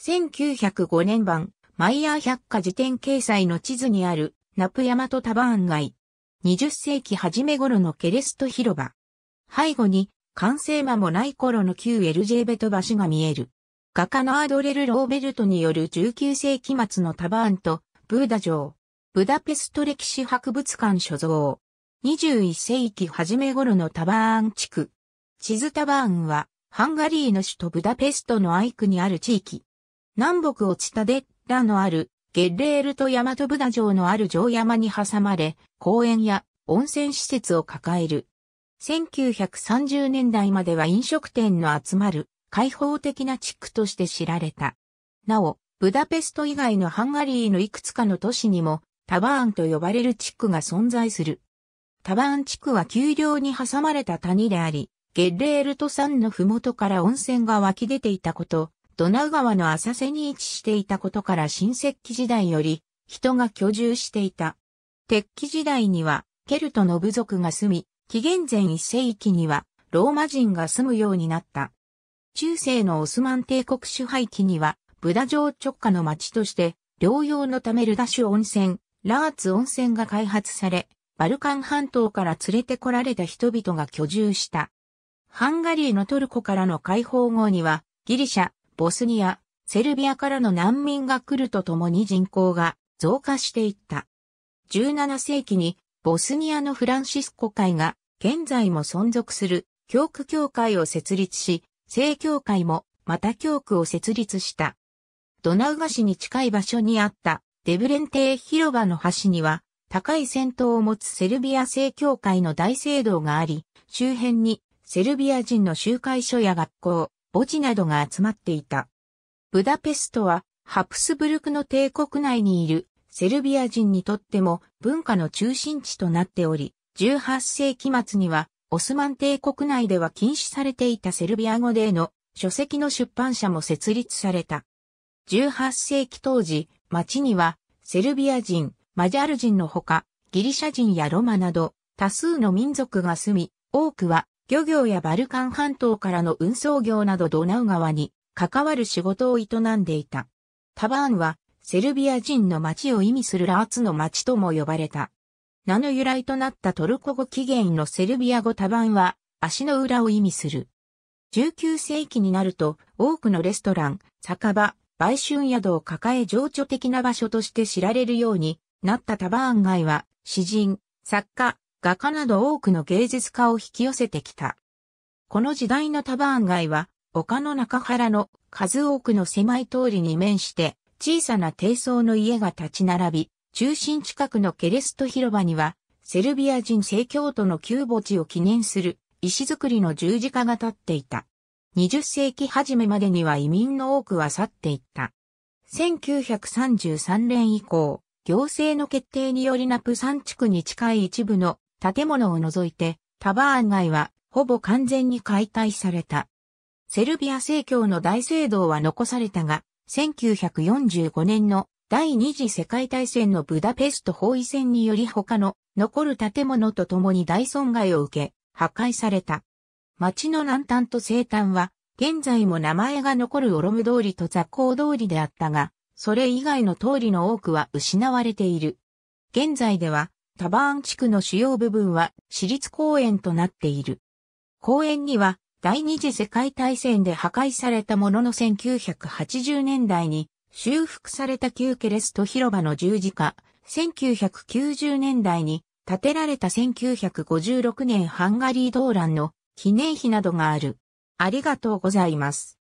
1905年版、マイヤー百科辞典掲載の地図にある、ナプヤマトタバーン街。20世紀初め頃のケレスト広場。背後に、完成間もない頃の旧エルジェベト橋が見える。画家のアドレル・ローベルトによる19世紀末のタバーンと、ブーダ城。ブダペスト歴史博物館所蔵。21世紀初め頃のタバーン地区。地図タバーンは、ハンガリーの首都ブダペストのアイクにある地域。南北落ちたで、らのある、ゲッレールと大和ブダ城のある城山に挟まれ、公園や温泉施設を抱える。1930年代までは飲食店の集まる開放的な地区として知られた。なお、ブダペスト以外のハンガリーのいくつかの都市にもタバーンと呼ばれる地区が存在する。タバーン地区は丘陵に挟まれた谷であり、ゲッレールと山の麓から温泉が湧き出ていたこと、ドナウ川の浅瀬に位置していたことから新石器時代より人が居住していた。鉄器時代にはケルトの部族が住み、紀元前一世紀にはローマ人が住むようになった。中世のオスマン帝国支配期にはブダ城直下の町として療養のためルダシュ温泉、ラーツ温泉が開発され、バルカン半島から連れてこられた人々が居住した。ハンガリーのトルコからの解放後には、ギリシャ、ボスニア、セルビアからの難民が来るとともに人口が増加していった。17世紀にボスニアのフランシスコ会が現在も存続する教区教会を設立し、正教会もまた教区を設立した。ドナウガ市に近い場所にあったデブレンテー広場の端には高い戦闘を持つセルビア正教会の大聖堂があり、周辺にセルビア人の集会所や学校、墓地などが集まっていた。ブダペストはハプスブルクの帝国内にいるセルビア人にとっても文化の中心地となっており、18世紀末にはオスマン帝国内では禁止されていたセルビア語での書籍の出版社も設立された。18世紀当時、町にはセルビア人、マジャール人のほか、ギリシャ人やロマなど多数の民族が住み、多くは漁業やバルカン半島からの運送業などドナウ川に関わる仕事を営んでいた。タバーンはセルビア人の町を意味するラーツの町とも呼ばれた。名の由来となったトルコ語起源のセルビア語タバーンは足の裏を意味する。19世紀になると多くのレストラン、酒場、売春宿を抱え情緒的な場所として知られるようになったタバーン街は詩人、作家、画家など多くの芸術家を引き寄せてきた。この時代のタバーン街は、丘の中原の数多くの狭い通りに面して、小さな低層の家が立ち並び、中心近くのケレスト広場には、セルビア人聖教徒の旧墓地を記念する石造りの十字架が立っていた。20世紀初めまでには移民の多くは去っていった。1933年以降、行政の決定によりナプサン地区に近い一部の建物を除いて、タバーン街はほぼ完全に解体された。セルビア正教の大聖堂は残されたが、1945年の第二次世界大戦のブダペスト包囲戦により他の残る建物と共に大損害を受け、破壊された。町の南端と西端は、現在も名前が残るオロム通りと雑行通りであったが、それ以外の通りの多くは失われている。現在では、タバーン地区の主要部分は私立公園となっている。公園には第二次世界大戦で破壊されたものの1980年代に修復された旧ケレスト広場の十字架、1990年代に建てられた1956年ハンガリー動乱の記念碑などがある。ありがとうございます。